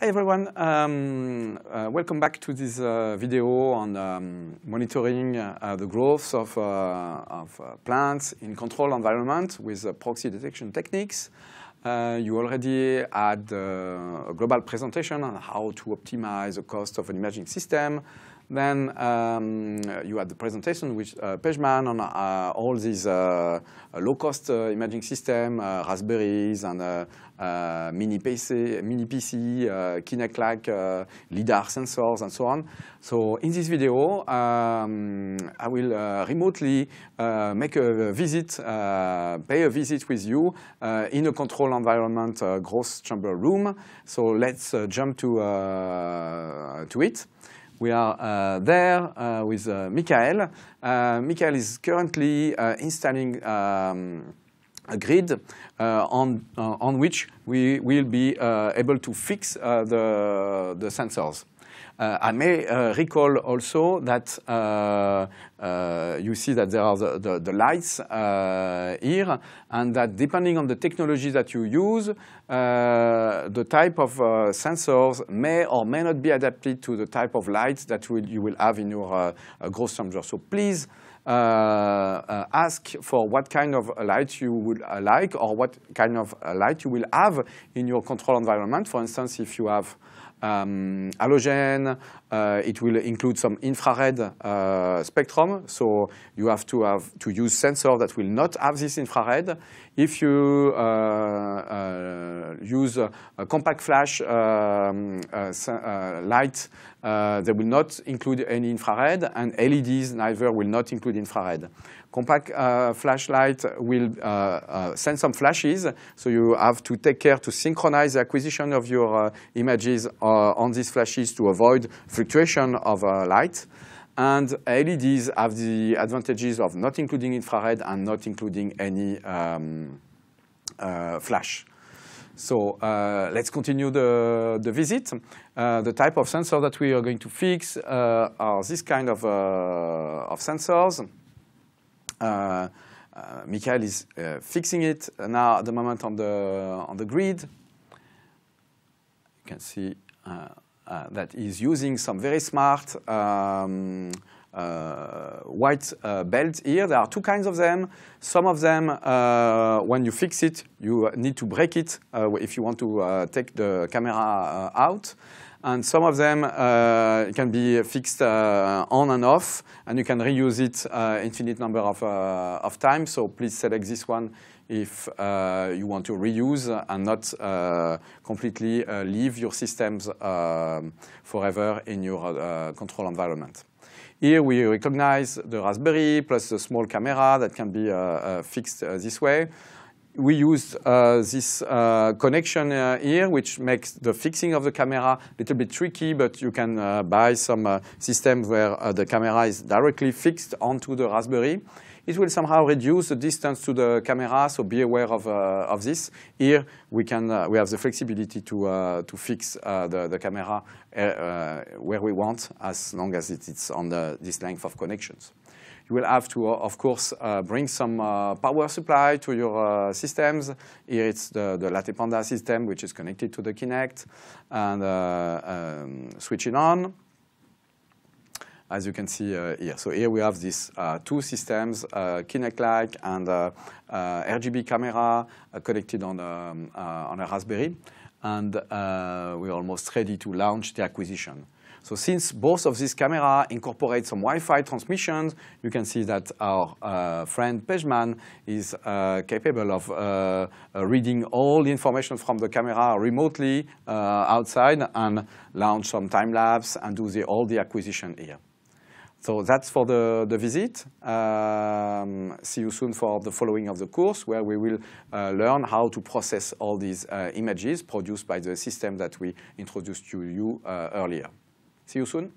Hi everyone, um, uh, welcome back to this uh, video on um, monitoring uh, the growth of, uh, of uh, plants in controlled environment with uh, proxy detection techniques. you already had a global presentation on how to optimize the cost of an imaging system, then um, you had the presentation with uh, Pejman on uh, all these uh, low-cost uh, imaging systems, uh, Raspberries and uh, mini PC, mini PC, Kinect-like lidar sensors, and so on. So in this video, um, I will remotely make a visit, pay a visit with you in a control environment, gross chamber room. So let's jump to to it. We are uh, there uh, with uh, Michael. Michael is currently installing um, a grid uh, on, uh, on which we will be uh, able to fix the, the sensors. Uh, I may uh, recall also that uh, you see that there are the, the, the lights here, and that depending on the technology that you use, the type of sensors may or may not be adapted to the type of lights that will, you will have in your gross temperature. So please, uh, uh, ask for what kind of light you would uh, like or what kind of light you will have in your control environment. For instance, if you have um, halogen. Uh, it will include some infrared uh, spectrum, so you have to have to use sensors that will not have this infrared. If you uh, uh uh, use compact flash um, uh, uh, light, they will not include any infrared, and LEDs neither will not include infrared. Compact flashlight will send some flashes, so you have to take care to synchronize the acquisition of your images on these flashes to avoid fluctuation of light. And LEDs have the advantages of not including infrared and not including any um, uh, flash. So uh, let's continue the, the visit. Uh, the type of sensor that we are going to fix uh, are this kind of, uh, of sensors. Uh, uh, Michael is fixing it now at the moment on the, on the grid. You can see that he's using some very smart um, uh, white uh, belt here. There are two kinds of them. Some of them, uh, when you fix it, you uh, need to break it uh, if you want to uh, take the camera out. And some of them can be fixed on and off, and you can reuse it infinite number of, of times. So please select this one if you want to reuse and not completely leave your systems um, forever in your control environment. Here we recognize the Raspberry plus a small camera that can be uh, uh, fixed uh, this way we used uh, this uh, connection uh, here, which makes the fixing of the camera a little bit tricky, but you can buy some systems where the camera is directly fixed onto the Raspberry it will somehow reduce the distance to the camera, so be aware of, uh, of this. Here, we, can, uh, we have the flexibility to, uh, to fix the, the camera where we want, as long as it's on the, this length of connections. You will have to, of course, uh, bring some uh, power supply to your uh, systems. Here it's the, the Panda system, which is connected to the Kinect, and um, switch it on as you can see uh, here. So here we have these uh, two systems, uh, Kinect-like and RGB camera connected on, um, on a Raspberry. And we're almost ready to launch the acquisition. So since both of these cameras incorporate some Wi-Fi transmissions, you can see that our uh, friend Pejman is uh, capable of uh, reading all the information from the camera remotely outside and launch some time lapse and do the, all the acquisition here. So that's for the, the visit. Um, see you soon for the following of the course, where we will uh, learn how to process all these uh, images produced by the system that we introduced to you uh, earlier. See you soon.